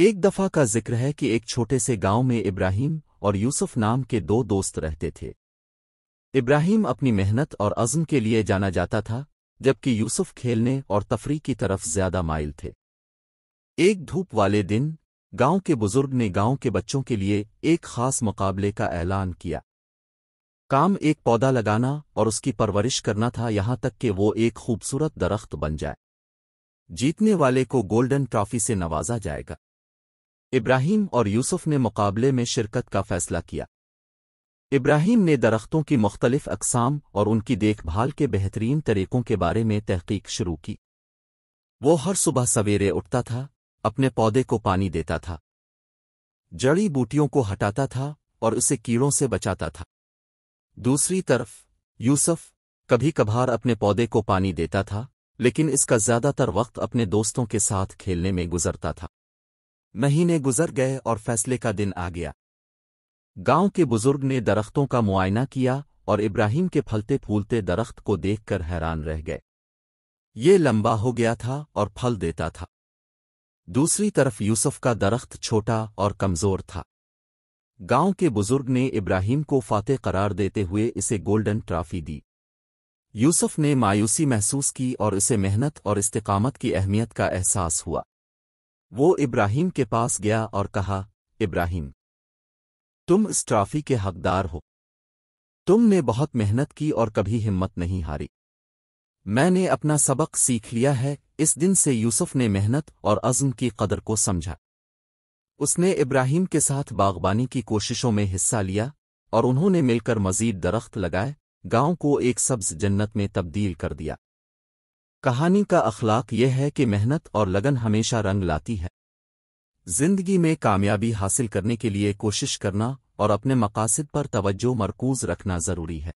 एक दफ़ा का जिक्र है कि एक छोटे से गांव में इब्राहिम और यूसुफ नाम के दो दोस्त रहते थे इब्राहिम अपनी मेहनत और अज़म के लिए जाना जाता था जबकि यूसुफ खेलने और तफरी की तरफ ज्यादा माइल थे एक धूप वाले दिन गांव के बुजुर्ग ने गांव के बच्चों के लिए एक खास मुकाबले का ऐलान किया काम एक पौधा लगाना और उसकी परवरिश करना था यहां तक कि वो एक खूबसूरत दरख्त बन जाए जीतने वाले को गोल्डन ट्रॉफी से नवाजा जाएगा इब्राहिम और यूसुफ ने मुकाबले में शिरकत का फैसला किया इब्राहिम ने दरख्तों की मुख्तलिफ अकसाम और उनकी देखभाल के बेहतरीन तरीकों के बारे में तहकीक शुरू की वो हर सुबह सवेरे उठता था अपने पौधे को पानी देता था जड़ी बूटियों को हटाता था और उसे कीड़ों से बचाता था दूसरी तरफ यूसुफ कभी कभार अपने पौधे को पानी देता था लेकिन इसका ज्यादातर वक्त अपने दोस्तों के साथ खेलने में गुजरता था महीने गुजर गए और फैसले का दिन आ गया गांव के बुजुर्ग ने दरख्तों का मुआयना किया और इब्राहिम के फलते फूलते दरख्त को देखकर हैरान रह गए ये लंबा हो गया था और फल देता था दूसरी तरफ यूसुफ का दरख्त छोटा और कमज़ोर था गांव के बुजुर्ग ने इब्राहिम को फाते करार देते हुए इसे गोल्डन ट्रॉफी दी यूसुफ ने मायूसी महसूस की और इसे मेहनत और इस्तकामत की अहमियत का एहसास हुआ वो इब्राहिम के पास गया और कहा इब्राहिम तुम इस ट्रॉफी के हकदार हो तुमने बहुत मेहनत की और कभी हिम्मत नहीं हारी मैंने अपना सबक सीख लिया है इस दिन से यूसुफ ने मेहनत और अज़म की कदर को समझा उसने इब्राहिम के साथ बागबानी की कोशिशों में हिस्सा लिया और उन्होंने मिलकर मजीद दरख्त लगाए गांव को एक सब्ज जन्नत में तब्दील कर दिया कहानी का अखलाक यह है कि मेहनत और लगन हमेशा रंग लाती है जिंदगी में कामयाबी हासिल करने के लिए कोशिश करना और अपने मकासद पर तवज्जो मरकूज रखना ज़रूरी है